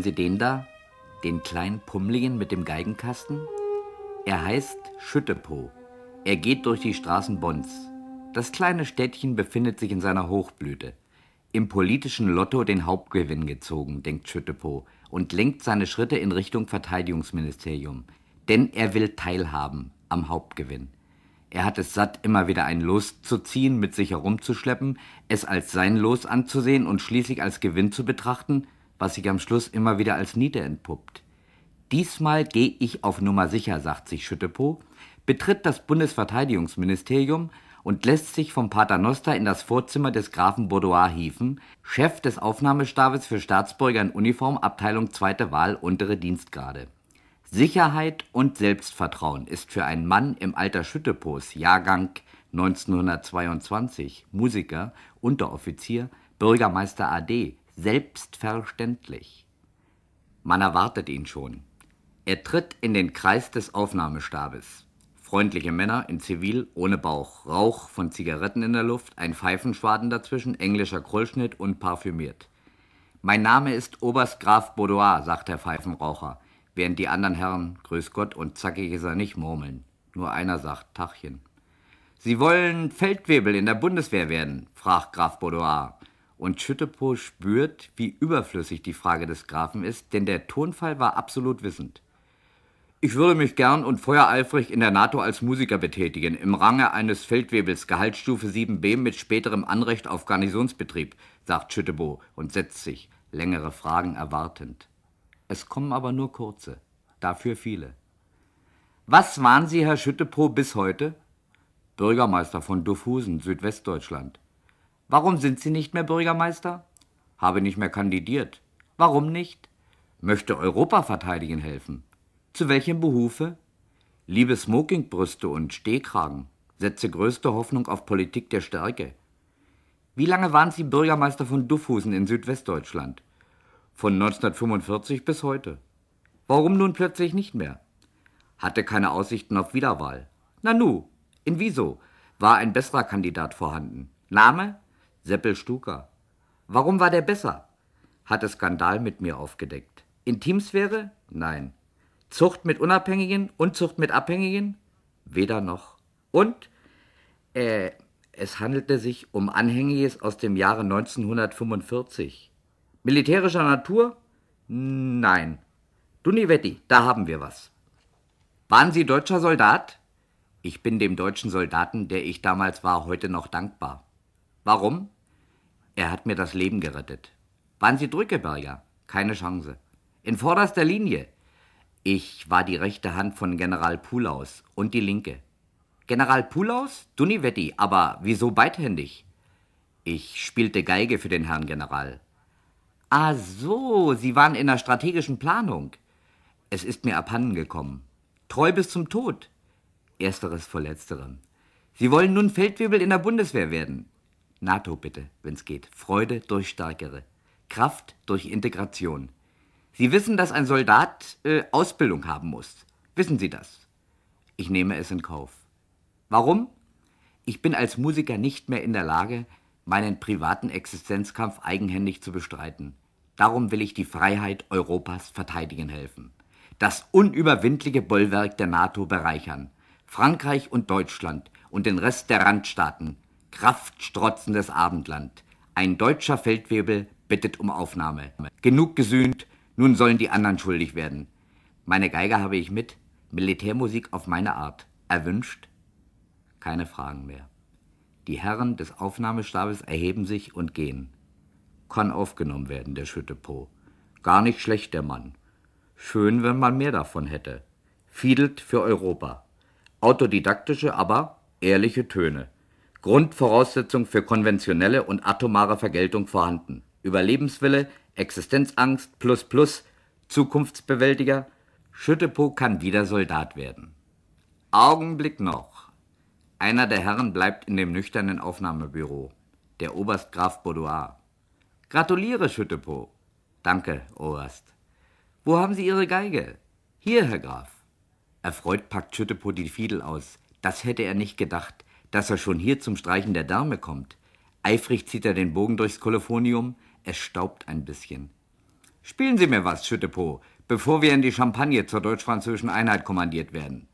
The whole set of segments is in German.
Kennen Sie den da? Den kleinen Pummeligen mit dem Geigenkasten? Er heißt Schüttepo. Er geht durch die Straßen Bonns. Das kleine Städtchen befindet sich in seiner Hochblüte. Im politischen Lotto den Hauptgewinn gezogen, denkt Schüttepo und lenkt seine Schritte in Richtung Verteidigungsministerium. Denn er will teilhaben am Hauptgewinn. Er hat es satt, immer wieder ein Los zu ziehen, mit sich herumzuschleppen, es als sein Los anzusehen und schließlich als Gewinn zu betrachten – was sich am Schluss immer wieder als Niete entpuppt. Diesmal gehe ich auf Nummer sicher, sagt sich Schüttepo, betritt das Bundesverteidigungsministerium und lässt sich vom Paternoster in das Vorzimmer des Grafen Baudouin hieven, Chef des Aufnahmestabes für Staatsbürger in Uniform, Abteilung Zweite Wahl, untere Dienstgrade. Sicherheit und Selbstvertrauen ist für einen Mann im Alter Schüttepos, Jahrgang 1922, Musiker, Unteroffizier, Bürgermeister AD, Selbstverständlich. Man erwartet ihn schon. Er tritt in den Kreis des Aufnahmestabes. Freundliche Männer in Zivil ohne Bauch, Rauch von Zigaretten in der Luft, ein Pfeifenschwaden dazwischen, englischer Krullschnitt und parfümiert. Mein Name ist Oberst Graf Baudouin, sagt der Pfeifenraucher, während die anderen Herren Grüß Gott und zackig ist er nicht murmeln. Nur einer sagt Tachchen. Sie wollen Feldwebel in der Bundeswehr werden, fragt Graf Baudouin und Schüttepo spürt, wie überflüssig die Frage des Grafen ist, denn der Tonfall war absolut wissend. Ich würde mich gern und feuereifrig in der NATO als Musiker betätigen, im Range eines Feldwebels, Gehaltsstufe 7b mit späterem Anrecht auf Garnisonsbetrieb, sagt Schüttebo und setzt sich, längere Fragen erwartend. Es kommen aber nur kurze, dafür viele. Was waren Sie, Herr Schüttepo, bis heute? Bürgermeister von Duffusen, Südwestdeutschland. Warum sind Sie nicht mehr Bürgermeister? Habe nicht mehr kandidiert. Warum nicht? Möchte Europa verteidigen helfen. Zu welchem Behufe? Liebe Smokingbrüste und Stehkragen. Setze größte Hoffnung auf Politik der Stärke. Wie lange waren Sie Bürgermeister von Duffusen in Südwestdeutschland? Von 1945 bis heute. Warum nun plötzlich nicht mehr? Hatte keine Aussichten auf Wiederwahl. Nanu, in Wieso war ein besserer Kandidat vorhanden. Name? Seppel Stuka. Warum war der besser? Hatte Skandal mit mir aufgedeckt. Intimsphäre? Nein. Zucht mit Unabhängigen und Zucht mit Abhängigen? Weder noch. Und? Äh, es handelte sich um Anhängiges aus dem Jahre 1945. Militärischer Natur? Nein. Dunivetti, da haben wir was. Waren Sie deutscher Soldat? Ich bin dem deutschen Soldaten, der ich damals war, heute noch dankbar. Warum? Er hat mir das Leben gerettet. Waren Sie Drückeberger? Keine Chance. In vorderster Linie. Ich war die rechte Hand von General Pulaus und die linke. General Pulaus? Dunivetti, aber wieso beidhändig? Ich spielte Geige für den Herrn General. Ah so, Sie waren in der strategischen Planung. Es ist mir abhanden gekommen. Treu bis zum Tod. Ersteres vor letzterem. Sie wollen nun Feldwebel in der Bundeswehr werden. NATO bitte, wenn's geht. Freude durch Stärkere. Kraft durch Integration. Sie wissen, dass ein Soldat äh, Ausbildung haben muss. Wissen Sie das? Ich nehme es in Kauf. Warum? Ich bin als Musiker nicht mehr in der Lage, meinen privaten Existenzkampf eigenhändig zu bestreiten. Darum will ich die Freiheit Europas verteidigen helfen. Das unüberwindliche Bollwerk der NATO bereichern. Frankreich und Deutschland und den Rest der Randstaaten kraftstrotzendes Abendland. Ein deutscher Feldwebel bittet um Aufnahme. Genug gesühnt, nun sollen die anderen schuldig werden. Meine Geige habe ich mit, Militärmusik auf meine Art. Erwünscht? Keine Fragen mehr. Die Herren des Aufnahmestabes erheben sich und gehen. Kann aufgenommen werden, der Schüttepo. Gar nicht schlecht, der Mann. Schön, wenn man mehr davon hätte. Fiedelt für Europa. Autodidaktische, aber ehrliche Töne. Grundvoraussetzung für konventionelle und atomare Vergeltung vorhanden. Überlebenswille, Existenzangst, plus plus, Zukunftsbewältiger. Schüttepo kann wieder Soldat werden. Augenblick noch. Einer der Herren bleibt in dem nüchternen Aufnahmebüro. Der Oberst Graf Baudouin. Gratuliere, Schüttepo. Danke, Oberst. Wo haben Sie Ihre Geige? Hier, Herr Graf. Erfreut packt Schüttepo die Fiedel aus. Das hätte er nicht gedacht dass er schon hier zum Streichen der Dame kommt. Eifrig zieht er den Bogen durchs Kolophonium, es staubt ein bisschen. Spielen Sie mir was, Schüttepo, bevor wir in die Champagne zur deutsch-französischen Einheit kommandiert werden.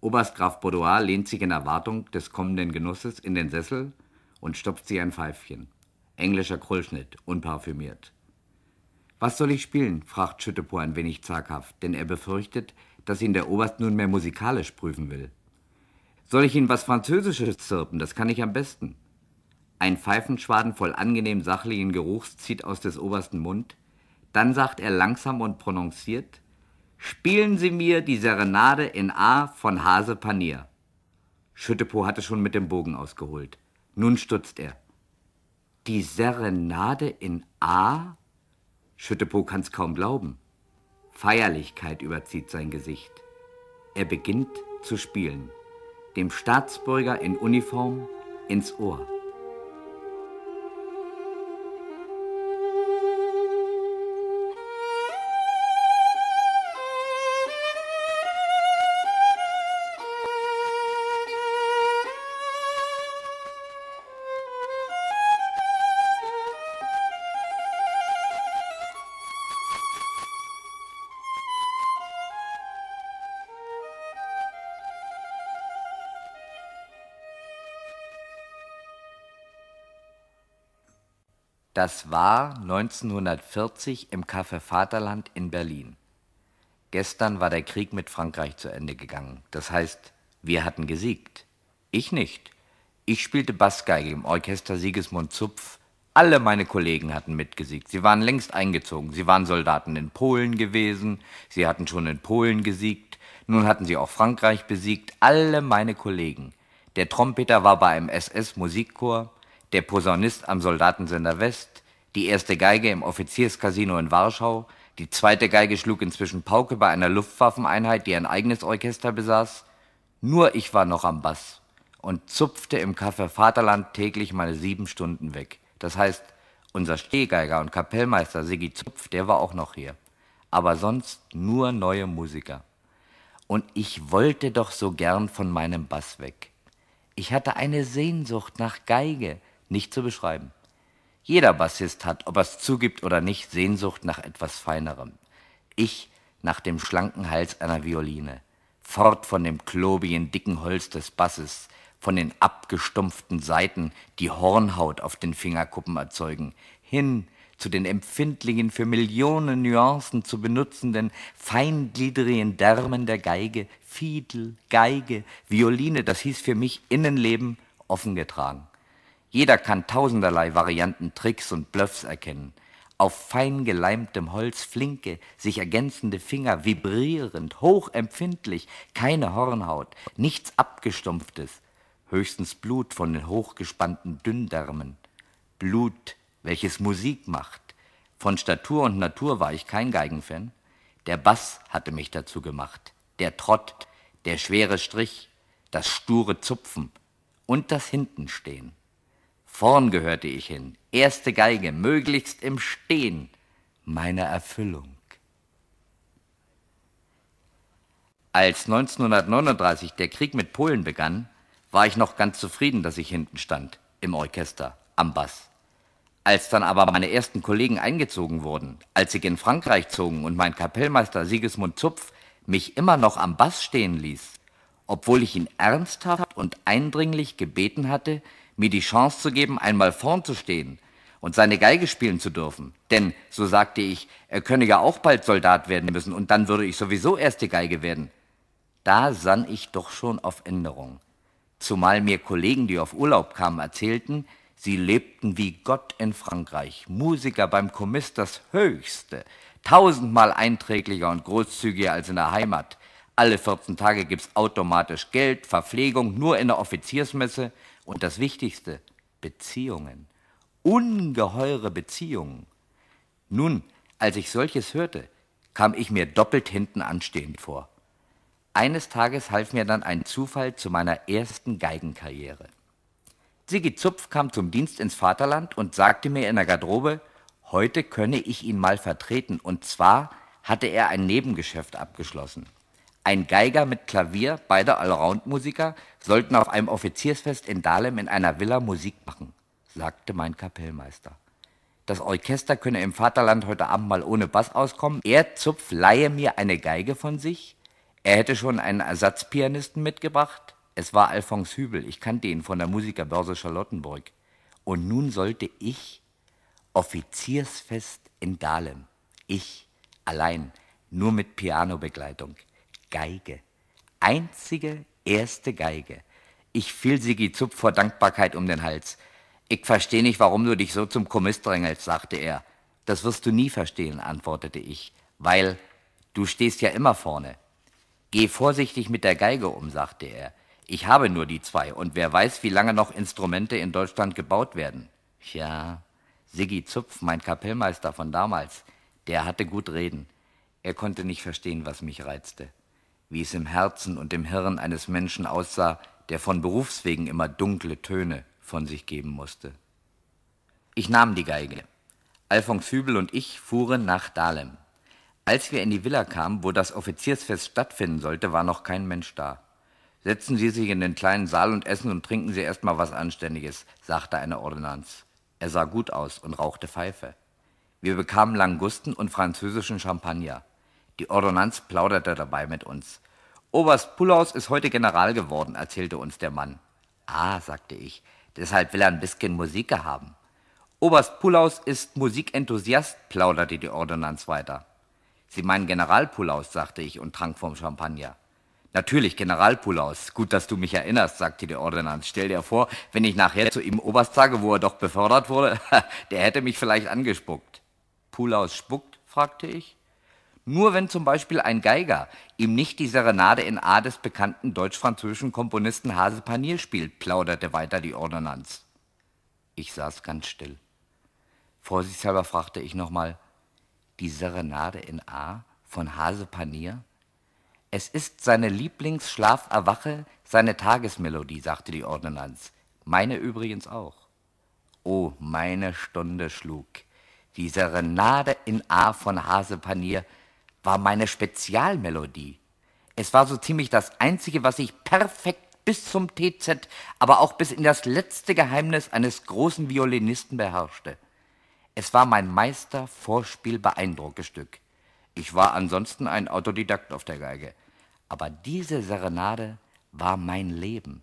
Oberst Graf Baudouin lehnt sich in Erwartung des kommenden Genusses in den Sessel und stopft sich ein Pfeifchen. Englischer Krullschnitt, unparfümiert. Was soll ich spielen? fragt Schüttepo ein wenig zaghaft, denn er befürchtet, dass ihn der Oberst nunmehr musikalisch prüfen will. Soll ich Ihnen was Französisches zirpen? Das kann ich am besten. Ein Pfeifenschwaden voll angenehm sachlichen Geruchs zieht aus des obersten Mund. Dann sagt er langsam und prononciert, Spielen Sie mir die Serenade in A von Hase Panier. Schüttepo hatte schon mit dem Bogen ausgeholt. Nun stutzt er. Die Serenade in A? Schüttepo kann's kaum glauben. Feierlichkeit überzieht sein Gesicht. Er beginnt zu spielen dem Staatsbürger in Uniform, ins Ohr. Das war 1940 im Café Vaterland in Berlin. Gestern war der Krieg mit Frankreich zu Ende gegangen. Das heißt, wir hatten gesiegt. Ich nicht. Ich spielte Bassgeige im Orchester Sigismund Zupf. Alle meine Kollegen hatten mitgesiegt. Sie waren längst eingezogen. Sie waren Soldaten in Polen gewesen. Sie hatten schon in Polen gesiegt. Nun hatten sie auch Frankreich besiegt. Alle meine Kollegen. Der Trompeter war bei einem SS-Musikchor der Posaunist am Soldatensender West, die erste Geige im Offizierscasino in Warschau, die zweite Geige schlug inzwischen Pauke bei einer Luftwaffeneinheit, die ein eigenes Orchester besaß. Nur ich war noch am Bass und zupfte im Café Vaterland täglich meine sieben Stunden weg. Das heißt, unser Stehgeiger und Kapellmeister Sigi Zupf, der war auch noch hier. Aber sonst nur neue Musiker. Und ich wollte doch so gern von meinem Bass weg. Ich hatte eine Sehnsucht nach Geige, nicht zu beschreiben. Jeder Bassist hat, ob er es zugibt oder nicht, Sehnsucht nach etwas Feinerem. Ich nach dem schlanken Hals einer Violine, fort von dem klobigen, dicken Holz des Basses, von den abgestumpften Saiten, die Hornhaut auf den Fingerkuppen erzeugen, hin zu den empfindlichen, für Millionen Nuancen zu benutzenden, feingliedrigen Därmen der Geige, Fiedel, Geige, Violine, das hieß für mich Innenleben, offen getragen. Jeder kann tausenderlei Varianten, Tricks und Bluffs erkennen. Auf fein geleimtem Holz flinke, sich ergänzende Finger, vibrierend, hochempfindlich, keine Hornhaut, nichts abgestumpftes, höchstens Blut von den hochgespannten Dünndärmen. Blut, welches Musik macht. Von Statur und Natur war ich kein Geigenfan. Der Bass hatte mich dazu gemacht, der Trott, der schwere Strich, das sture Zupfen und das Hintenstehen. Vorn gehörte ich hin, erste Geige, möglichst im Stehen meiner Erfüllung. Als 1939 der Krieg mit Polen begann, war ich noch ganz zufrieden, dass ich hinten stand, im Orchester, am Bass. Als dann aber meine ersten Kollegen eingezogen wurden, als sie in Frankreich zogen und mein Kapellmeister Sigismund Zupf mich immer noch am Bass stehen ließ, obwohl ich ihn ernsthaft und eindringlich gebeten hatte, mir die Chance zu geben, einmal vorn zu stehen und seine Geige spielen zu dürfen. Denn, so sagte ich, er könne ja auch bald Soldat werden müssen und dann würde ich sowieso erste Geige werden. Da sann ich doch schon auf Änderung. Zumal mir Kollegen, die auf Urlaub kamen, erzählten, sie lebten wie Gott in Frankreich, Musiker beim Kommiss das Höchste, tausendmal einträglicher und großzügiger als in der Heimat. Alle 14 Tage gibt's automatisch Geld, Verpflegung, nur in der Offiziersmesse und das Wichtigste, Beziehungen. Ungeheure Beziehungen. Nun, als ich solches hörte, kam ich mir doppelt hinten anstehend vor. Eines Tages half mir dann ein Zufall zu meiner ersten Geigenkarriere. Sigi Zupf kam zum Dienst ins Vaterland und sagte mir in der Garderobe, heute könne ich ihn mal vertreten, und zwar hatte er ein Nebengeschäft abgeschlossen. Ein Geiger mit Klavier, beide Allround-Musiker, sollten auf einem Offiziersfest in Dahlem in einer Villa Musik machen, sagte mein Kapellmeister. Das Orchester könne im Vaterland heute Abend mal ohne Bass auskommen. Er Zupf leihe mir eine Geige von sich. Er hätte schon einen Ersatzpianisten mitgebracht. Es war Alphonse Hübel, ich kannte ihn von der Musikerbörse Charlottenburg. Und nun sollte ich Offiziersfest in Dahlem. Ich allein, nur mit Pianobegleitung. Geige. Einzige erste Geige. Ich fiel Sigi Zupf vor Dankbarkeit um den Hals. Ich verstehe nicht, warum du dich so zum Kommiss drängelst, sagte er. Das wirst du nie verstehen, antwortete ich, weil du stehst ja immer vorne. Geh vorsichtig mit der Geige um, sagte er. Ich habe nur die zwei und wer weiß, wie lange noch Instrumente in Deutschland gebaut werden. Tja, Sigi Zupf, mein Kapellmeister von damals, der hatte gut reden. Er konnte nicht verstehen, was mich reizte wie es im Herzen und im Hirn eines Menschen aussah, der von Berufswegen immer dunkle Töne von sich geben musste. Ich nahm die Geige. Alfons Hübel und ich fuhren nach Dahlem. Als wir in die Villa kamen, wo das Offiziersfest stattfinden sollte, war noch kein Mensch da. Setzen Sie sich in den kleinen Saal und essen und trinken Sie erstmal was Anständiges, sagte eine Ordonnanz. Er sah gut aus und rauchte Pfeife. Wir bekamen Langusten und französischen Champagner. Die Ordonnanz plauderte dabei mit uns. Oberst Pullaus ist heute General geworden, erzählte uns der Mann. Ah, sagte ich, deshalb will er ein bisschen Musik haben. Oberst Pullaus ist Musikenthusiast, plauderte die Ordonnanz weiter. Sie meinen General Pullaus, sagte ich und trank vom Champagner. Natürlich, General Pullaus. Gut, dass du mich erinnerst, sagte die Ordnanz. Stell dir vor, wenn ich nachher zu ihm Oberst sage, wo er doch befördert wurde, der hätte mich vielleicht angespuckt. Pullaus spuckt? fragte ich. Nur wenn zum Beispiel ein Geiger ihm nicht die Serenade in A des bekannten deutsch-französischen Komponisten Hase Panier spielt, plauderte weiter die Ordonnanz. Ich saß ganz still. Vorsichtshalber fragte ich nochmal, die Serenade in A von Hase Panier? Es ist seine Lieblingsschlaferwache, seine Tagesmelodie, sagte die Ordonnanz. Meine übrigens auch. Oh, meine Stunde schlug. Die Serenade in A von Hase Panier – war meine Spezialmelodie. Es war so ziemlich das Einzige, was ich perfekt bis zum TZ, aber auch bis in das letzte Geheimnis eines großen Violinisten beherrschte. Es war mein Meister Vorspiel beeindruckendes Ich war ansonsten ein Autodidakt auf der Geige. Aber diese Serenade war mein Leben.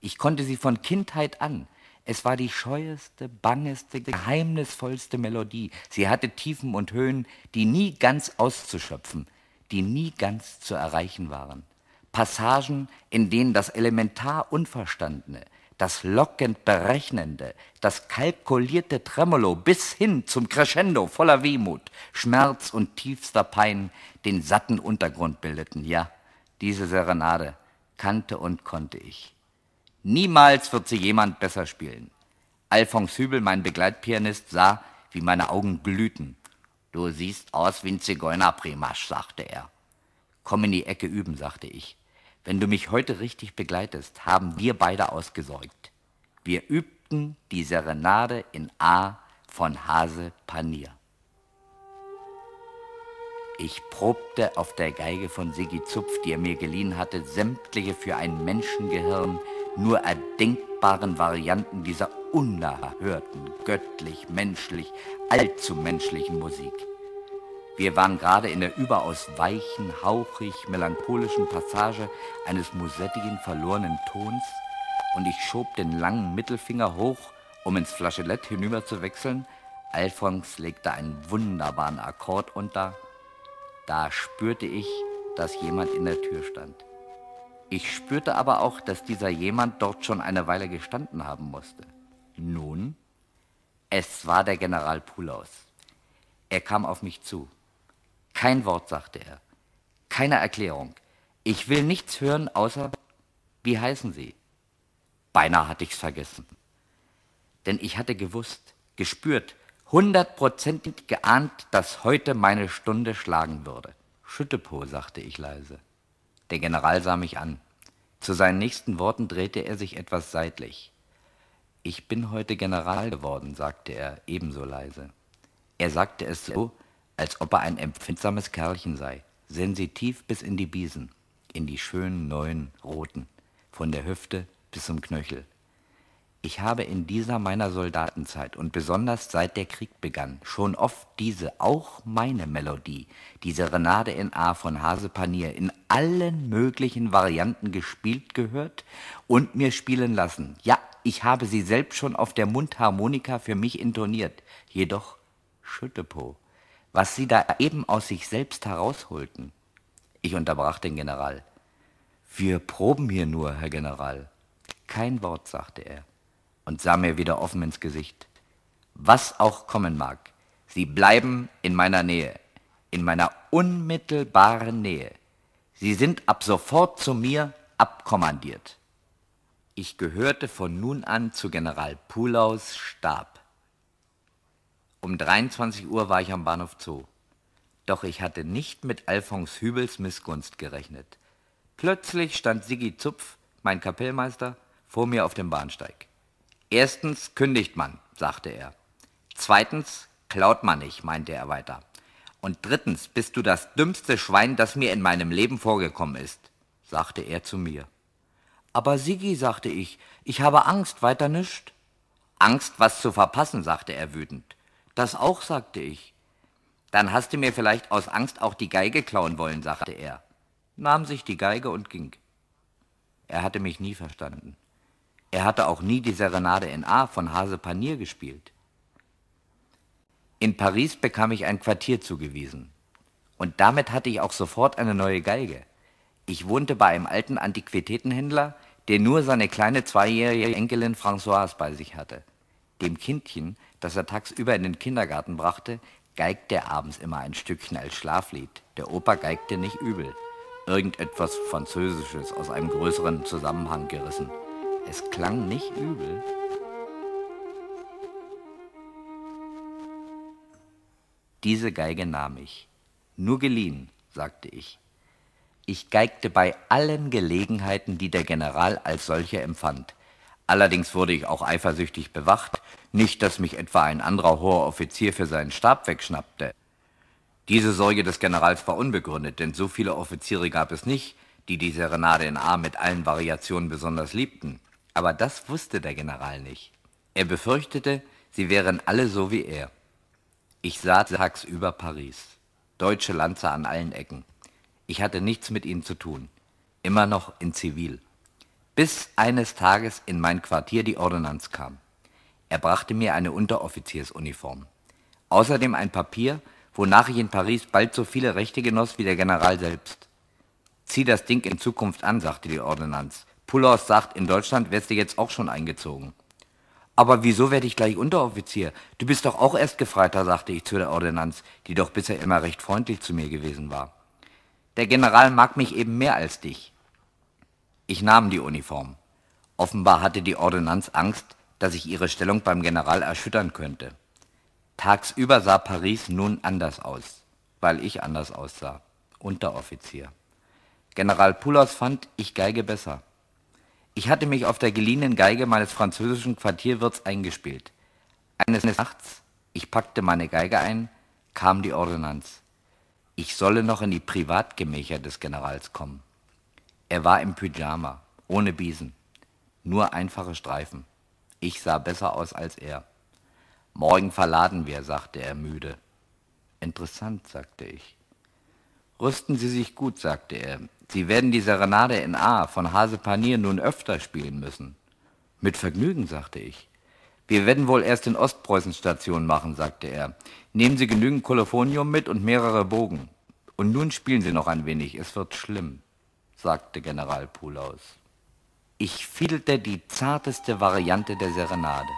Ich konnte sie von Kindheit an. Es war die scheueste, bangeste, geheimnisvollste Melodie. Sie hatte Tiefen und Höhen, die nie ganz auszuschöpfen, die nie ganz zu erreichen waren. Passagen, in denen das elementar Unverstandene, das lockend Berechnende, das kalkulierte Tremolo bis hin zum Crescendo voller Wehmut, Schmerz und tiefster Pein den satten Untergrund bildeten. Ja, diese Serenade kannte und konnte ich. Niemals wird sie jemand besser spielen. Alfons Hübel, mein Begleitpianist, sah, wie meine Augen glühten. Du siehst aus wie ein Zigeunerprimasch, sagte er. Komm in die Ecke üben, sagte ich. Wenn du mich heute richtig begleitest, haben wir beide ausgesorgt. Wir übten die Serenade in A von Hase Panier. Ich probte auf der Geige von Sigi Zupf, die er mir geliehen hatte, sämtliche für ein Menschengehirn nur erdenkbaren Varianten dieser unerhörten, göttlich, menschlich, allzu menschlichen Musik. Wir waren gerade in der überaus weichen, hauchig, melancholischen Passage eines musettigen, verlorenen Tons und ich schob den langen Mittelfinger hoch, um ins Flaschelett hinüber zu wechseln. Alphons legte einen wunderbaren Akkord unter. Da spürte ich, dass jemand in der Tür stand. Ich spürte aber auch, dass dieser jemand dort schon eine Weile gestanden haben musste. Nun, es war der General Pulaus. Er kam auf mich zu. Kein Wort, sagte er. Keine Erklärung. Ich will nichts hören, außer, wie heißen Sie? Beinahe hatte ich's vergessen. Denn ich hatte gewusst, gespürt, hundertprozentig geahnt, dass heute meine Stunde schlagen würde. Schüttepo, sagte ich leise. Der General sah mich an. Zu seinen nächsten Worten drehte er sich etwas seitlich. Ich bin heute General geworden, sagte er ebenso leise. Er sagte es so, als ob er ein empfindsames Kerlchen sei, sensitiv bis in die Biesen, in die schönen neuen roten, von der Hüfte bis zum Knöchel. Ich habe in dieser meiner Soldatenzeit und besonders seit der Krieg begann schon oft diese, auch meine Melodie, diese Renade in A von Hase Panier in allen möglichen Varianten gespielt gehört und mir spielen lassen. Ja, ich habe sie selbst schon auf der Mundharmonika für mich intoniert. Jedoch, Schüttepo, was sie da eben aus sich selbst herausholten. Ich unterbrach den General. Wir proben hier nur, Herr General. Kein Wort, sagte er und sah mir wieder offen ins Gesicht. Was auch kommen mag, Sie bleiben in meiner Nähe, in meiner unmittelbaren Nähe. Sie sind ab sofort zu mir abkommandiert. Ich gehörte von nun an zu General Pulaus Stab. Um 23 Uhr war ich am Bahnhof Zoo. Doch ich hatte nicht mit Alfons Hübels Missgunst gerechnet. Plötzlich stand Sigi Zupf, mein Kapellmeister, vor mir auf dem Bahnsteig. Erstens kündigt man, sagte er. Zweitens klaut man nicht, meinte er weiter. Und drittens bist du das dümmste Schwein, das mir in meinem Leben vorgekommen ist, sagte er zu mir. Aber Sigi, sagte ich, ich habe Angst, weiter nischt. Angst, was zu verpassen, sagte er wütend. Das auch, sagte ich. Dann hast du mir vielleicht aus Angst auch die Geige klauen wollen, sagte er, nahm sich die Geige und ging. Er hatte mich nie verstanden. Er hatte auch nie die Serenade in A von Hase Panier gespielt. In Paris bekam ich ein Quartier zugewiesen. Und damit hatte ich auch sofort eine neue Geige. Ich wohnte bei einem alten Antiquitätenhändler, der nur seine kleine zweijährige Enkelin Françoise bei sich hatte. Dem Kindchen, das er tagsüber in den Kindergarten brachte, geigte er abends immer ein Stückchen als Schlaflied. Der Opa geigte nicht übel. Irgendetwas Französisches aus einem größeren Zusammenhang gerissen. Es klang nicht übel. Diese Geige nahm ich. Nur geliehen, sagte ich. Ich geigte bei allen Gelegenheiten, die der General als solche empfand. Allerdings wurde ich auch eifersüchtig bewacht, nicht, dass mich etwa ein anderer hoher Offizier für seinen Stab wegschnappte. Diese Sorge des Generals war unbegründet, denn so viele Offiziere gab es nicht, die die Serenade in A mit allen Variationen besonders liebten. Aber das wusste der General nicht. Er befürchtete, sie wären alle so wie er. Ich sah tagsüber Paris. Deutsche Lanze an allen Ecken. Ich hatte nichts mit ihnen zu tun. Immer noch in Zivil. Bis eines Tages in mein Quartier die Ordnanz kam. Er brachte mir eine Unteroffiziersuniform. Außerdem ein Papier, wonach ich in Paris bald so viele Rechte genoss wie der General selbst. Zieh das Ding in Zukunft an, sagte die Ordnanz. Pullaus sagt, in Deutschland wärst du jetzt auch schon eingezogen. Aber wieso werde ich gleich Unteroffizier? Du bist doch auch erst Gefreiter, sagte ich zu der Ordonnanz, die doch bisher immer recht freundlich zu mir gewesen war. Der General mag mich eben mehr als dich. Ich nahm die Uniform. Offenbar hatte die Ordonnanz Angst, dass ich ihre Stellung beim General erschüttern könnte. Tagsüber sah Paris nun anders aus, weil ich anders aussah. Unteroffizier. General Poulos fand, ich geige besser. Ich hatte mich auf der geliehenen Geige meines französischen Quartierwirts eingespielt. Eines Nachts, ich packte meine Geige ein, kam die Ordonnanz. Ich solle noch in die Privatgemächer des Generals kommen. Er war im Pyjama, ohne Biesen, nur einfache Streifen. Ich sah besser aus als er. Morgen verladen wir, sagte er müde. Interessant, sagte ich. Rüsten Sie sich gut, sagte er. Sie werden die Serenade in A von Hase Panier nun öfter spielen müssen. Mit Vergnügen, sagte ich. Wir werden wohl erst in Ostpreußen Station machen, sagte er. Nehmen Sie genügend Kolophonium mit und mehrere Bogen. Und nun spielen Sie noch ein wenig, es wird schlimm, sagte General Pulaus. Ich fiedelte die zarteste Variante der Serenade.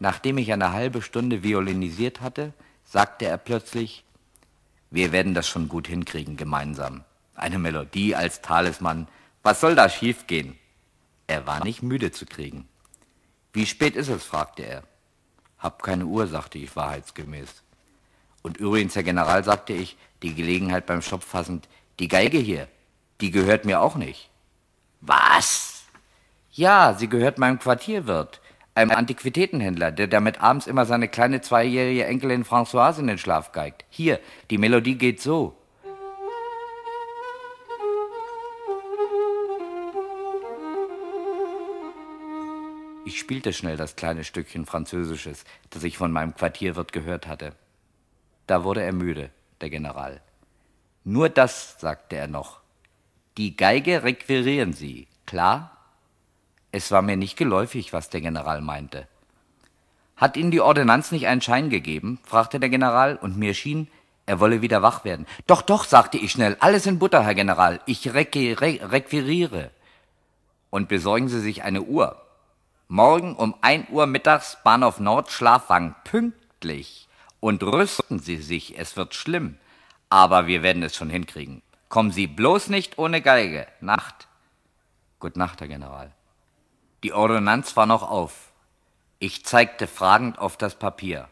Nachdem ich eine halbe Stunde violinisiert hatte, sagte er plötzlich, wir werden das schon gut hinkriegen gemeinsam. Eine Melodie als Talisman, was soll da schiefgehen? Er war nicht müde zu kriegen. Wie spät ist es? fragte er. Hab keine Uhr, sagte ich wahrheitsgemäß. Und übrigens, Herr General, sagte ich, die Gelegenheit beim Schopf fassend, die Geige hier, die gehört mir auch nicht. Was? Ja, sie gehört meinem Quartierwirt einem Antiquitätenhändler, der damit abends immer seine kleine zweijährige Enkelin Françoise in den Schlaf geigt. Hier, die Melodie geht so. Ich spielte schnell das kleine Stückchen Französisches, das ich von meinem Quartierwirt gehört hatte. Da wurde er müde, der General. Nur das, sagte er noch. Die Geige requirieren Sie, klar? Es war mir nicht geläufig, was der General meinte. Hat Ihnen die Ordonnanz nicht einen Schein gegeben? fragte der General, und mir schien, er wolle wieder wach werden. Doch, doch, sagte ich schnell, alles in Butter, Herr General, ich requ re requiriere. Und besorgen Sie sich eine Uhr. Morgen um ein Uhr mittags Bahnhof Nord Schlafwang, pünktlich. Und rüsten Sie sich, es wird schlimm. Aber wir werden es schon hinkriegen. Kommen Sie bloß nicht ohne Geige. Nacht. Gut Nacht, Herr General. Die Ordonnanz war noch auf. Ich zeigte fragend auf das Papier.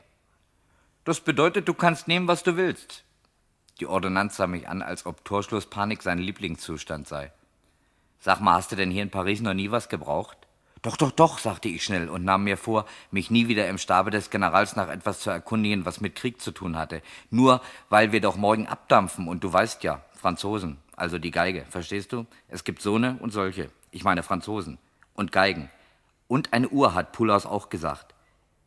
Das bedeutet, du kannst nehmen, was du willst. Die Ordonnanz sah mich an, als ob Torschlusspanik sein Lieblingszustand sei. Sag mal, hast du denn hier in Paris noch nie was gebraucht? Doch, doch, doch, sagte ich schnell und nahm mir vor, mich nie wieder im Stabe des Generals nach etwas zu erkundigen, was mit Krieg zu tun hatte. Nur, weil wir doch morgen abdampfen und du weißt ja, Franzosen, also die Geige, verstehst du? Es gibt so eine und solche. Ich meine Franzosen und Geigen. Und eine Uhr hat Pulaus auch gesagt.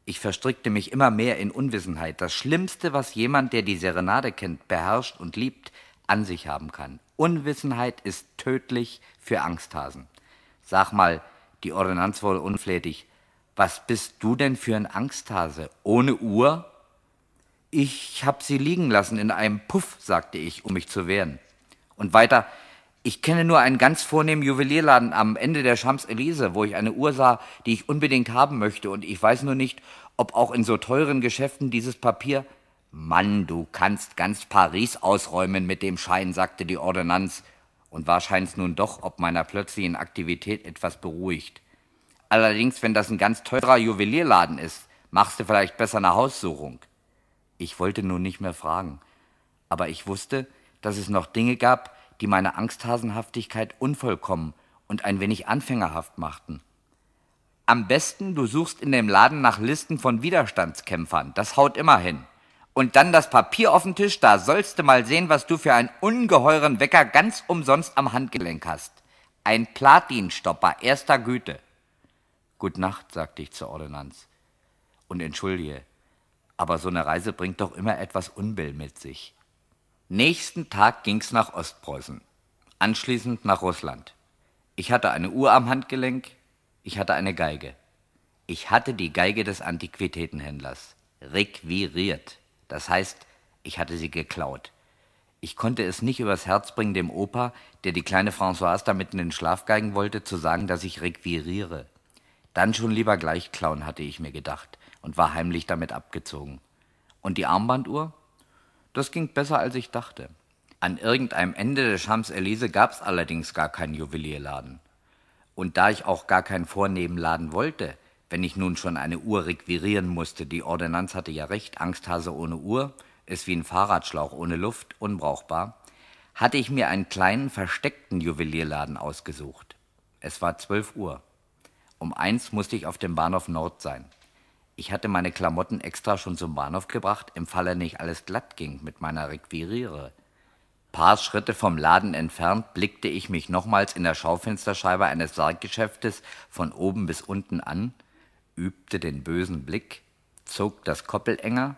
Ich verstrickte mich immer mehr in Unwissenheit. Das Schlimmste, was jemand, der die Serenade kennt, beherrscht und liebt, an sich haben kann. Unwissenheit ist tödlich für Angsthasen. Sag mal, die Ordnanz wohl unflätig, was bist du denn für ein Angsthase? Ohne Uhr? Ich hab sie liegen lassen in einem Puff, sagte ich, um mich zu wehren. Und weiter, ich kenne nur einen ganz vornehmen Juwelierladen am Ende der Champs-Élysées, wo ich eine Uhr sah, die ich unbedingt haben möchte. Und ich weiß nur nicht, ob auch in so teuren Geschäften dieses Papier. Mann, du kannst ganz Paris ausräumen mit dem Schein, sagte die Ordonnanz und war scheint's nun doch ob meiner plötzlichen Aktivität etwas beruhigt. Allerdings, wenn das ein ganz teurer Juwelierladen ist, machst du vielleicht besser eine Haussuchung. Ich wollte nun nicht mehr fragen, aber ich wusste, dass es noch Dinge gab, die meine Angsthasenhaftigkeit unvollkommen und ein wenig anfängerhaft machten. Am besten, du suchst in dem Laden nach Listen von Widerstandskämpfern, das haut immer hin. Und dann das Papier auf den Tisch, da sollst du mal sehen, was du für einen ungeheuren Wecker ganz umsonst am Handgelenk hast. Ein Platinstopper erster Güte. Gut Nacht, sagte ich zur Ordonnanz. Und entschuldige, aber so eine Reise bringt doch immer etwas Unbill mit sich. Nächsten Tag ging's nach Ostpreußen, anschließend nach Russland. Ich hatte eine Uhr am Handgelenk, ich hatte eine Geige. Ich hatte die Geige des Antiquitätenhändlers requiriert. Das heißt, ich hatte sie geklaut. Ich konnte es nicht übers Herz bringen, dem Opa, der die kleine Françoise da mitten in den Schlaf geigen wollte, zu sagen, dass ich requiriere. Dann schon lieber gleich klauen, hatte ich mir gedacht und war heimlich damit abgezogen. Und die Armbanduhr? Das ging besser, als ich dachte. An irgendeinem Ende der Champs-Élysées gab es allerdings gar keinen Juwelierladen. Und da ich auch gar keinen vornehmen Laden wollte, wenn ich nun schon eine Uhr requirieren musste, die Ordnanz hatte ja recht, Angsthase ohne Uhr ist wie ein Fahrradschlauch ohne Luft, unbrauchbar, hatte ich mir einen kleinen versteckten Juwelierladen ausgesucht. Es war 12 Uhr. Um eins musste ich auf dem Bahnhof Nord sein. Ich hatte meine Klamotten extra schon zum Bahnhof gebracht, im Falle nicht alles glatt ging mit meiner Requiriere. Paar Schritte vom Laden entfernt blickte ich mich nochmals in der Schaufensterscheibe eines Sarggeschäftes von oben bis unten an, übte den bösen Blick, zog das Koppel enger,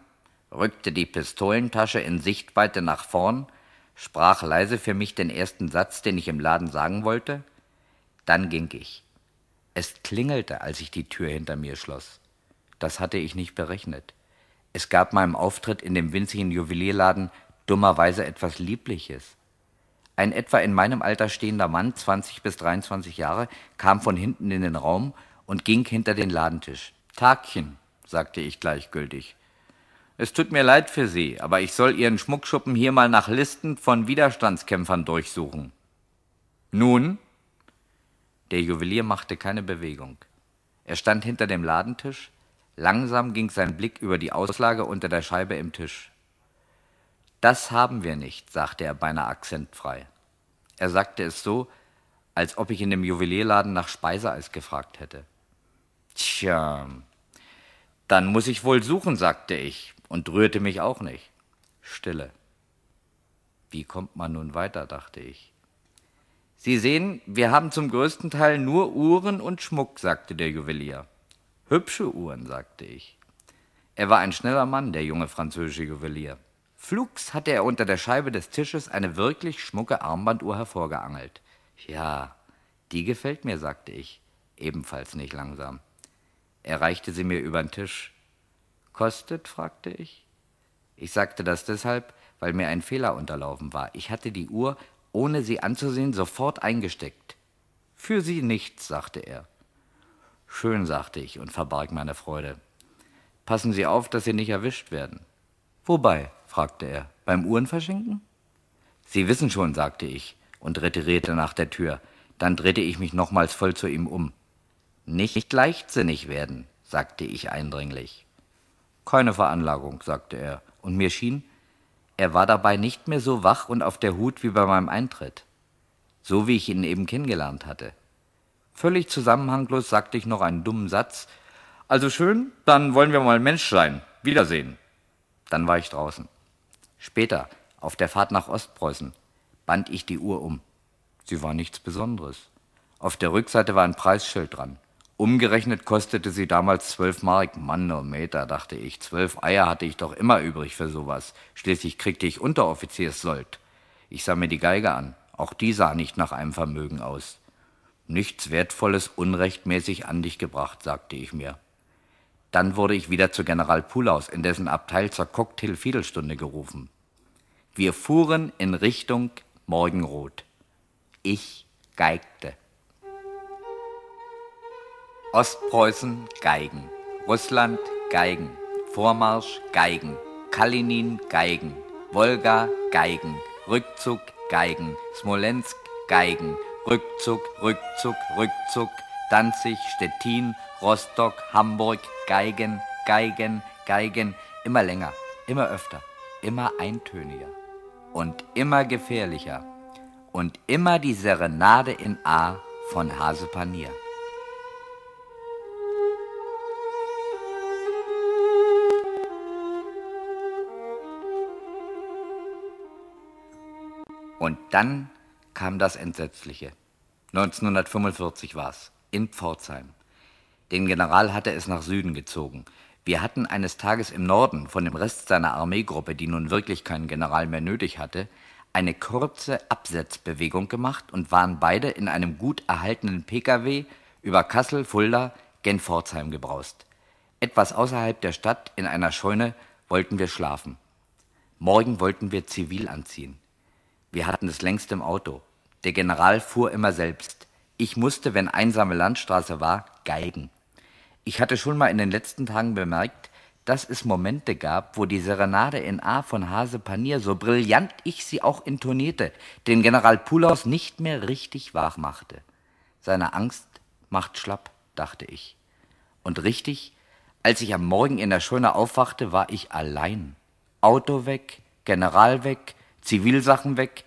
rückte die Pistolentasche in Sichtweite nach vorn, sprach leise für mich den ersten Satz, den ich im Laden sagen wollte, dann ging ich. Es klingelte, als ich die Tür hinter mir schloss. Das hatte ich nicht berechnet. Es gab meinem Auftritt in dem winzigen Juwelierladen dummerweise etwas Liebliches. Ein etwa in meinem Alter stehender Mann, 20 bis 23 Jahre, kam von hinten in den Raum und ging hinter den Ladentisch. Tagchen, sagte ich gleichgültig. Es tut mir leid für Sie, aber ich soll Ihren Schmuckschuppen hier mal nach Listen von Widerstandskämpfern durchsuchen. Nun? Der Juwelier machte keine Bewegung. Er stand hinter dem Ladentisch, Langsam ging sein Blick über die Auslage unter der Scheibe im Tisch. Das haben wir nicht, sagte er beinahe akzentfrei. Er sagte es so, als ob ich in dem Juwelierladen nach Speiseeis gefragt hätte. Tja, dann muss ich wohl suchen, sagte ich und rührte mich auch nicht. Stille. Wie kommt man nun weiter, dachte ich. Sie sehen, wir haben zum größten Teil nur Uhren und Schmuck, sagte der Juwelier. Hübsche Uhren, sagte ich. Er war ein schneller Mann, der junge französische Juwelier. Flugs hatte er unter der Scheibe des Tisches eine wirklich schmucke Armbanduhr hervorgeangelt. Ja, die gefällt mir, sagte ich, ebenfalls nicht langsam. Er reichte sie mir über den Tisch. Kostet? fragte ich. Ich sagte das deshalb, weil mir ein Fehler unterlaufen war. Ich hatte die Uhr, ohne sie anzusehen, sofort eingesteckt. Für Sie nichts, sagte er. Schön, sagte ich und verbarg meine Freude. Passen Sie auf, dass Sie nicht erwischt werden. Wobei? fragte er. Beim Uhrenverschenken? Sie wissen schon, sagte ich und retirierte nach der Tür. Dann drehte ich mich nochmals voll zu ihm um. Nicht leichtsinnig werden, sagte ich eindringlich. Keine Veranlagung, sagte er, und mir schien, er war dabei nicht mehr so wach und auf der Hut wie bei meinem Eintritt, so wie ich ihn eben kennengelernt hatte. Völlig zusammenhanglos sagte ich noch einen dummen Satz. Also schön, dann wollen wir mal Mensch sein. Wiedersehen. Dann war ich draußen. Später, auf der Fahrt nach Ostpreußen, band ich die Uhr um. Sie war nichts Besonderes. Auf der Rückseite war ein Preisschild dran. Umgerechnet kostete sie damals zwölf Mark. Mann, oh Meter, dachte ich. Zwölf Eier hatte ich doch immer übrig für sowas. Schließlich kriegte ich Unteroffizierssold. Ich sah mir die Geige an. Auch die sah nicht nach einem Vermögen aus nichts Wertvolles unrechtmäßig an dich gebracht, sagte ich mir. Dann wurde ich wieder zu General Pulaus, in dessen Abteil zur Cocktail-Fiedelstunde gerufen. Wir fuhren in Richtung Morgenrot. Ich geigte. Ostpreußen Geigen, Russland Geigen, Vormarsch Geigen, Kalinin Geigen, Wolga Geigen, Rückzug Geigen, Smolensk Geigen, Rückzug, Rückzug, Rückzug, Danzig, Stettin, Rostock, Hamburg, Geigen, Geigen, Geigen, immer länger, immer öfter, immer eintöniger und immer gefährlicher und immer die Serenade in A von Hase Panier. Und dann kam das Entsetzliche. 1945 war's, in Pforzheim. Den General hatte es nach Süden gezogen. Wir hatten eines Tages im Norden von dem Rest seiner Armeegruppe, die nun wirklich keinen General mehr nötig hatte, eine kurze Absetzbewegung gemacht und waren beide in einem gut erhaltenen Pkw über Kassel, Fulda, Genpforzheim gebraust. Etwas außerhalb der Stadt, in einer Scheune, wollten wir schlafen. Morgen wollten wir zivil anziehen. Wir hatten es längst im Auto. Der General fuhr immer selbst. Ich musste, wenn einsame Landstraße war, geigen. Ich hatte schon mal in den letzten Tagen bemerkt, dass es Momente gab, wo die Serenade in A von Hase Panier, so brillant ich sie auch intonierte, den General Pulaus nicht mehr richtig wach machte. Seine Angst macht schlapp, dachte ich. Und richtig, als ich am Morgen in der Schöne aufwachte, war ich allein. Auto weg, General weg, Zivilsachen weg,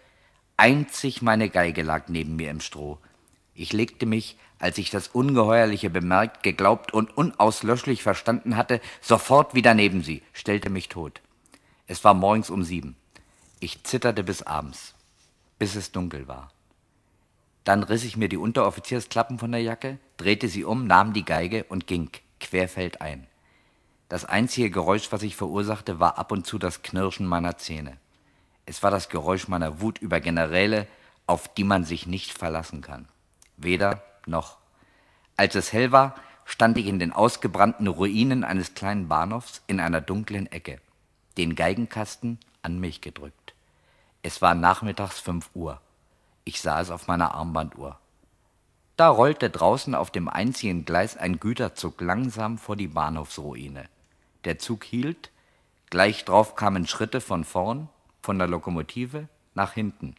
Einzig meine Geige lag neben mir im Stroh. Ich legte mich, als ich das Ungeheuerliche bemerkt, geglaubt und unauslöschlich verstanden hatte, sofort wieder neben sie, stellte mich tot. Es war morgens um sieben. Ich zitterte bis abends, bis es dunkel war. Dann riss ich mir die Unteroffiziersklappen von der Jacke, drehte sie um, nahm die Geige und ging querfeldein. Das einzige Geräusch, was ich verursachte, war ab und zu das Knirschen meiner Zähne. Es war das Geräusch meiner Wut über Generäle, auf die man sich nicht verlassen kann. Weder noch. Als es hell war, stand ich in den ausgebrannten Ruinen eines kleinen Bahnhofs in einer dunklen Ecke, den Geigenkasten an mich gedrückt. Es war nachmittags fünf Uhr. Ich sah es auf meiner Armbanduhr. Da rollte draußen auf dem einzigen Gleis ein Güterzug langsam vor die Bahnhofsruine. Der Zug hielt, gleich drauf kamen Schritte von vorn, von der Lokomotive nach hinten.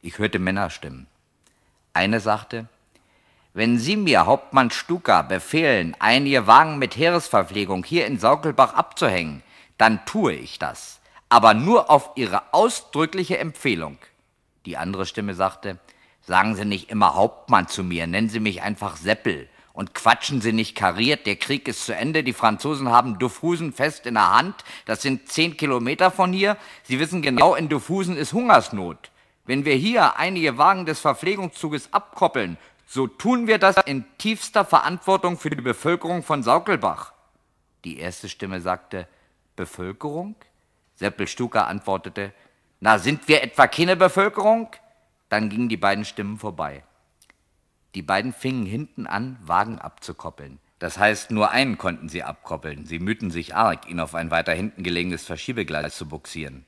Ich hörte Männerstimmen. Eine sagte, wenn Sie mir, Hauptmann Stuka, befehlen, einige Wagen mit Heeresverpflegung hier in Saukelbach abzuhängen, dann tue ich das, aber nur auf Ihre ausdrückliche Empfehlung. Die andere Stimme sagte, sagen Sie nicht immer Hauptmann zu mir, nennen Sie mich einfach Seppel. Und quatschen Sie nicht kariert, der Krieg ist zu Ende. Die Franzosen haben Dufusen fest in der Hand. Das sind zehn Kilometer von hier. Sie wissen genau, in Dufusen ist Hungersnot. Wenn wir hier einige Wagen des Verpflegungszuges abkoppeln, so tun wir das in tiefster Verantwortung für die Bevölkerung von Saukelbach. Die erste Stimme sagte, Bevölkerung? Seppel Stuka antwortete, na, sind wir etwa keine Bevölkerung? Dann gingen die beiden Stimmen vorbei. Die beiden fingen hinten an, Wagen abzukoppeln. Das heißt, nur einen konnten sie abkoppeln. Sie mühten sich arg, ihn auf ein weiter hinten gelegenes Verschiebegleis zu buxieren.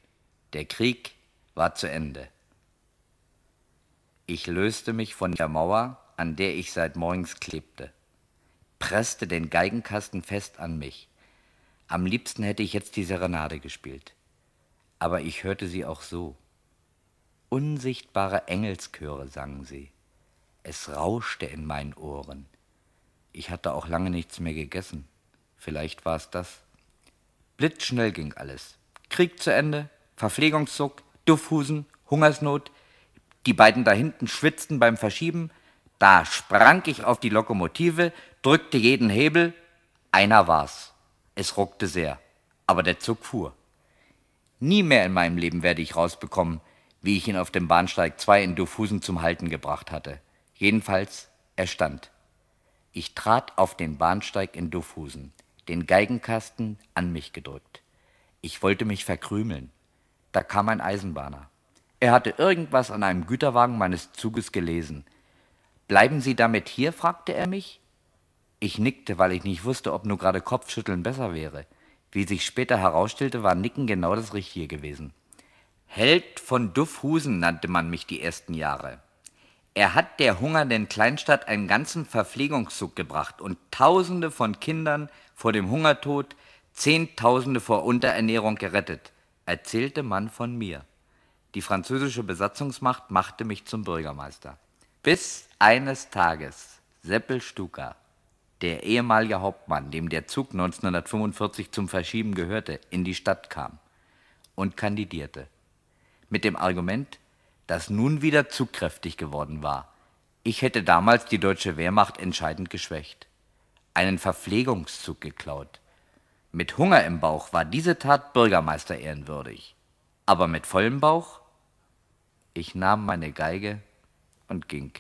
Der Krieg war zu Ende. Ich löste mich von der Mauer, an der ich seit morgens klebte, presste den Geigenkasten fest an mich. Am liebsten hätte ich jetzt die Serenade gespielt. Aber ich hörte sie auch so. Unsichtbare Engelschöre sangen sie. Es rauschte in meinen Ohren. Ich hatte auch lange nichts mehr gegessen. Vielleicht war es das. Blitzschnell ging alles. Krieg zu Ende, Verpflegungszug, Duffhusen, Hungersnot. Die beiden da hinten schwitzten beim Verschieben. Da sprang ich auf die Lokomotive, drückte jeden Hebel. Einer war's. Es ruckte sehr, aber der Zug fuhr. Nie mehr in meinem Leben werde ich rausbekommen, wie ich ihn auf dem Bahnsteig 2 in Duffhusen zum Halten gebracht hatte. Jedenfalls, er stand. Ich trat auf den Bahnsteig in Duffhusen, den Geigenkasten an mich gedrückt. Ich wollte mich verkrümeln. Da kam ein Eisenbahner. Er hatte irgendwas an einem Güterwagen meines Zuges gelesen. Bleiben Sie damit hier? fragte er mich. Ich nickte, weil ich nicht wusste, ob nur gerade Kopfschütteln besser wäre. Wie sich später herausstellte, war Nicken genau das Richtige gewesen. Held von Duffhusen nannte man mich die ersten Jahre. Er hat der hungernden Kleinstadt einen ganzen Verpflegungszug gebracht und Tausende von Kindern vor dem Hungertod, Zehntausende vor Unterernährung gerettet, erzählte man von mir. Die französische Besatzungsmacht machte mich zum Bürgermeister. Bis eines Tages Seppel Stuka, der ehemalige Hauptmann, dem der Zug 1945 zum Verschieben gehörte, in die Stadt kam und kandidierte. Mit dem Argument, das nun wieder zugkräftig geworden war. Ich hätte damals die deutsche Wehrmacht entscheidend geschwächt, einen Verpflegungszug geklaut. Mit Hunger im Bauch war diese Tat Bürgermeister ehrenwürdig. Aber mit vollem Bauch? Ich nahm meine Geige und ging.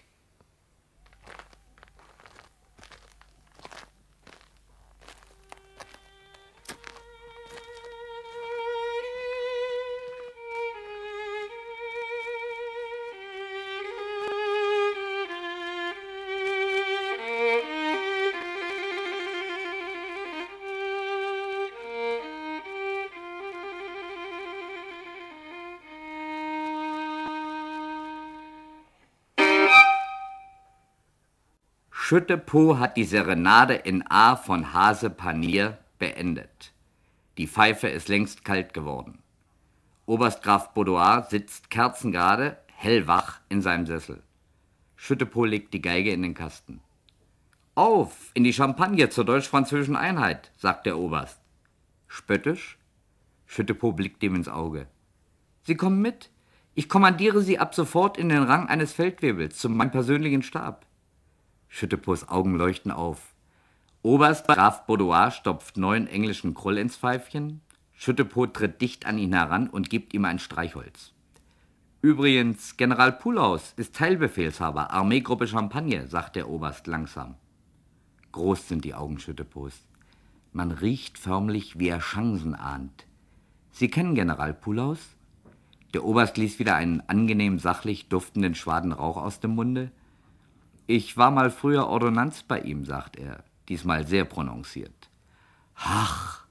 Schüttepo hat die Serenade in A von Hase Panier beendet. Die Pfeife ist längst kalt geworden. Oberst Graf Baudouin sitzt kerzengerade, hellwach in seinem Sessel. Schüttepo legt die Geige in den Kasten. Auf, in die Champagne zur deutsch-französischen Einheit, sagt der Oberst. Spöttisch? Schüttepo blickt ihm ins Auge. Sie kommen mit? Ich kommandiere Sie ab sofort in den Rang eines Feldwebels zu meinem persönlichen Stab. Schüttepos Augen leuchten auf. Oberst Graf Baudouin stopft neuen englischen Krull ins Pfeifchen. Schüttepo tritt dicht an ihn heran und gibt ihm ein Streichholz. Übrigens, General Pulaus ist Teilbefehlshaber, Armeegruppe Champagne, sagt der Oberst langsam. Groß sind die Augen Schüttepos. Man riecht förmlich, wie er Chancen ahnt. Sie kennen General Pulaus? Der Oberst ließ wieder einen angenehm sachlich duftenden Schwaden Rauch aus dem Munde. Ich war mal früher Ordonnanz bei ihm, sagt er, diesmal sehr prononciert. Ach!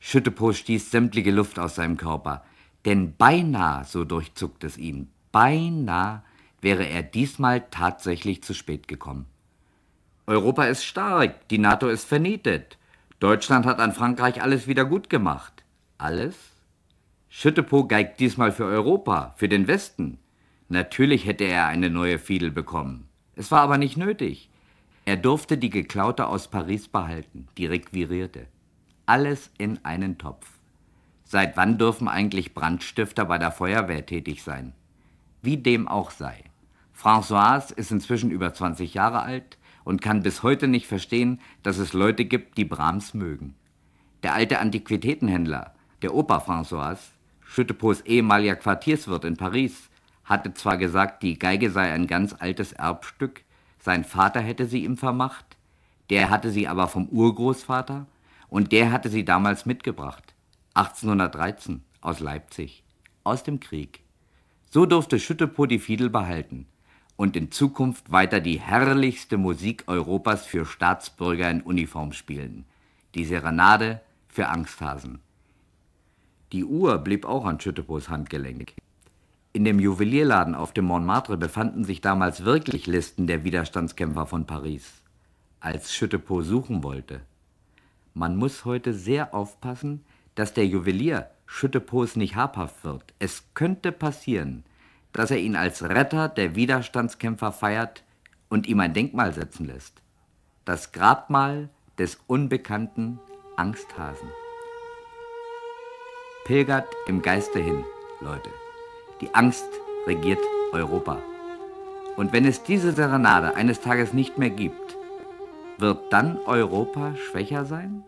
Schüttepo stieß sämtliche Luft aus seinem Körper, denn beinahe, so durchzuckt es ihn, beinahe wäre er diesmal tatsächlich zu spät gekommen. Europa ist stark, die NATO ist vernietet. Deutschland hat an Frankreich alles wieder gut gemacht. Alles? Schüttepo geigt diesmal für Europa, für den Westen. Natürlich hätte er eine neue Fiedel bekommen. Es war aber nicht nötig. Er durfte die geklaute aus Paris behalten, die requirierte. Alles in einen Topf. Seit wann dürfen eigentlich Brandstifter bei der Feuerwehr tätig sein? Wie dem auch sei. Françoise ist inzwischen über 20 Jahre alt und kann bis heute nicht verstehen, dass es Leute gibt, die Brahms mögen. Der alte Antiquitätenhändler, der Opa Françoise, Schüttepos ehemaliger Quartierswirt in Paris, hatte zwar gesagt, die Geige sei ein ganz altes Erbstück, sein Vater hätte sie ihm vermacht, der hatte sie aber vom Urgroßvater und der hatte sie damals mitgebracht, 1813 aus Leipzig, aus dem Krieg. So durfte Schüttepo die Fiedel behalten und in Zukunft weiter die herrlichste Musik Europas für Staatsbürger in Uniform spielen, die Serenade für Angsthasen. Die Uhr blieb auch an Schüttepos Handgelenk. In dem Juwelierladen auf dem Montmartre befanden sich damals wirklich Listen der Widerstandskämpfer von Paris, als Schüttepo suchen wollte. Man muss heute sehr aufpassen, dass der Juwelier Schüttepos nicht habhaft wird. Es könnte passieren, dass er ihn als Retter der Widerstandskämpfer feiert und ihm ein Denkmal setzen lässt. Das Grabmal des unbekannten Angsthasen. Pilgert im Geiste hin, Leute. Die Angst regiert Europa. Und wenn es diese Serenade eines Tages nicht mehr gibt, wird dann Europa schwächer sein?